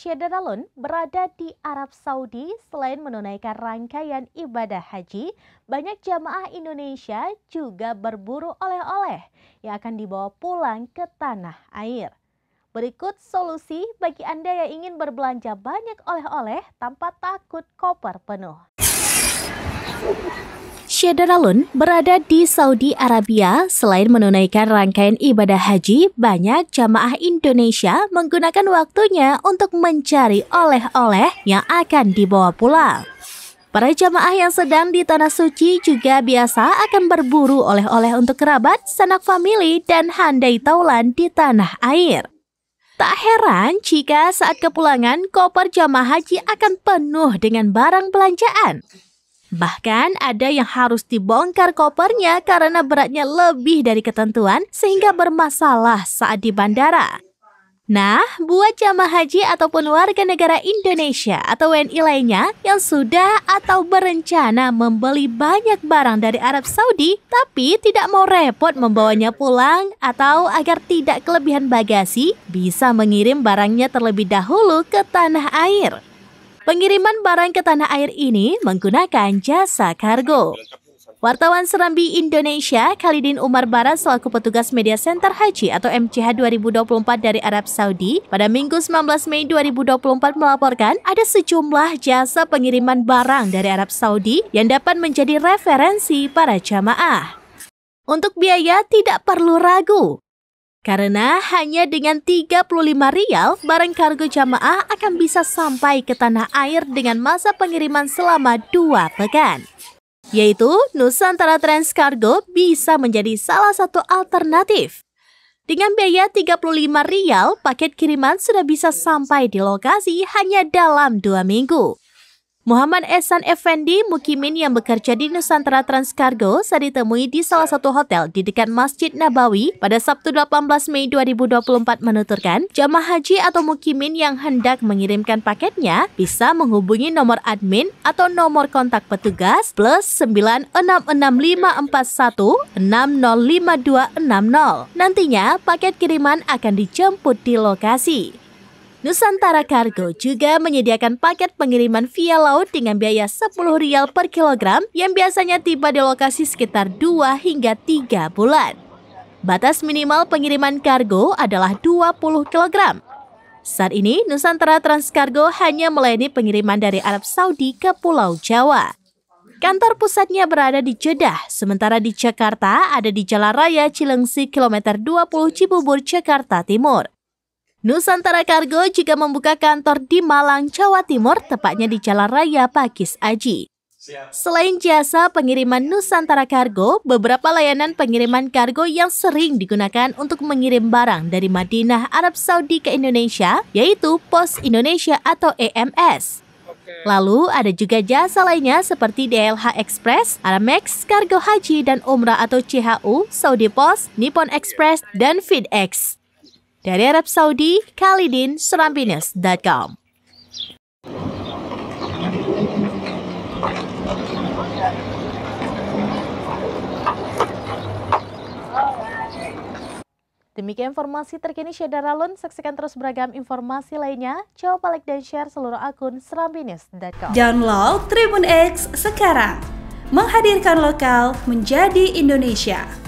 Syedar Alun berada di Arab Saudi selain menunaikan rangkaian ibadah haji, banyak jamaah Indonesia juga berburu oleh-oleh yang akan dibawa pulang ke tanah air. Berikut solusi bagi Anda yang ingin berbelanja banyak oleh-oleh tanpa takut koper penuh. Syedaralun berada di Saudi Arabia. Selain menunaikan rangkaian ibadah haji, banyak jamaah Indonesia menggunakan waktunya untuk mencari oleh-oleh yang akan dibawa pulang. Para jamaah yang sedang di Tanah Suci juga biasa akan berburu oleh-oleh untuk kerabat, sanak famili, dan handai taulan di tanah air. Tak heran jika saat kepulangan, koper jamaah haji akan penuh dengan barang belanjaan. Bahkan ada yang harus dibongkar kopernya karena beratnya lebih dari ketentuan sehingga bermasalah saat di bandara. Nah, buat jamaah haji ataupun warga negara Indonesia atau WNI lainnya yang sudah atau berencana membeli banyak barang dari Arab Saudi tapi tidak mau repot membawanya pulang atau agar tidak kelebihan bagasi, bisa mengirim barangnya terlebih dahulu ke tanah air. Pengiriman barang ke tanah air ini menggunakan jasa kargo. Wartawan Serambi Indonesia, Khalidin Umar Barat selaku petugas Media Center Haji atau MCH 2024 dari Arab Saudi, pada Minggu 19 Mei 2024 melaporkan ada sejumlah jasa pengiriman barang dari Arab Saudi yang dapat menjadi referensi para jamaah. Untuk biaya tidak perlu ragu, karena hanya dengan 35 rial, barang kargo jamaah akan bisa sampai ke tanah air dengan masa pengiriman selama dua pekan. Yaitu, Nusantara Trans Cargo bisa menjadi salah satu alternatif. Dengan biaya 35 rial, paket kiriman sudah bisa sampai di lokasi hanya dalam dua minggu. Muhammad Ehsan Effendi, mukimin yang bekerja di Nusantara Transcargo, saat ditemui di salah satu hotel di dekat Masjid Nabawi pada Sabtu 18 Mei 2024 menuturkan, jamaah haji atau mukimin yang hendak mengirimkan paketnya bisa menghubungi nomor admin atau nomor kontak petugas plus 966541605260. Nantinya, paket kiriman akan dijemput di lokasi. Nusantara Cargo juga menyediakan paket pengiriman via laut dengan biaya sepuluh rial per kilogram yang biasanya tiba di lokasi sekitar 2 hingga 3 bulan. Batas minimal pengiriman kargo adalah 20 kg. Saat ini, Nusantara Transkargo hanya melayani pengiriman dari Arab Saudi ke Pulau Jawa. Kantor pusatnya berada di Jeddah, sementara di Jakarta ada di Jalan Raya Cilengsi, kilometer 20 Cibubur, Jakarta Timur. Nusantara Cargo juga membuka kantor di Malang, Jawa Timur, tepatnya di Jalan Raya Pakis Aji. Selain jasa pengiriman Nusantara Cargo, beberapa layanan pengiriman kargo yang sering digunakan untuk mengirim barang dari Madinah Arab Saudi ke Indonesia, yaitu Pos Indonesia atau EMS. Lalu ada juga jasa lainnya seperti DLH Express, Aramex, Kargo Haji dan Umrah atau CHU, Saudi Post, Nippon Express, dan FedEx. Dari Arab Saudi, Khalidin, serampines.com. Demikian informasi terkini Syedar Alun. Saksikan terus beragam informasi lainnya. Coba like dan share seluruh akun serambinews.com. Download Tribun X sekarang. Menghadirkan lokal menjadi Indonesia.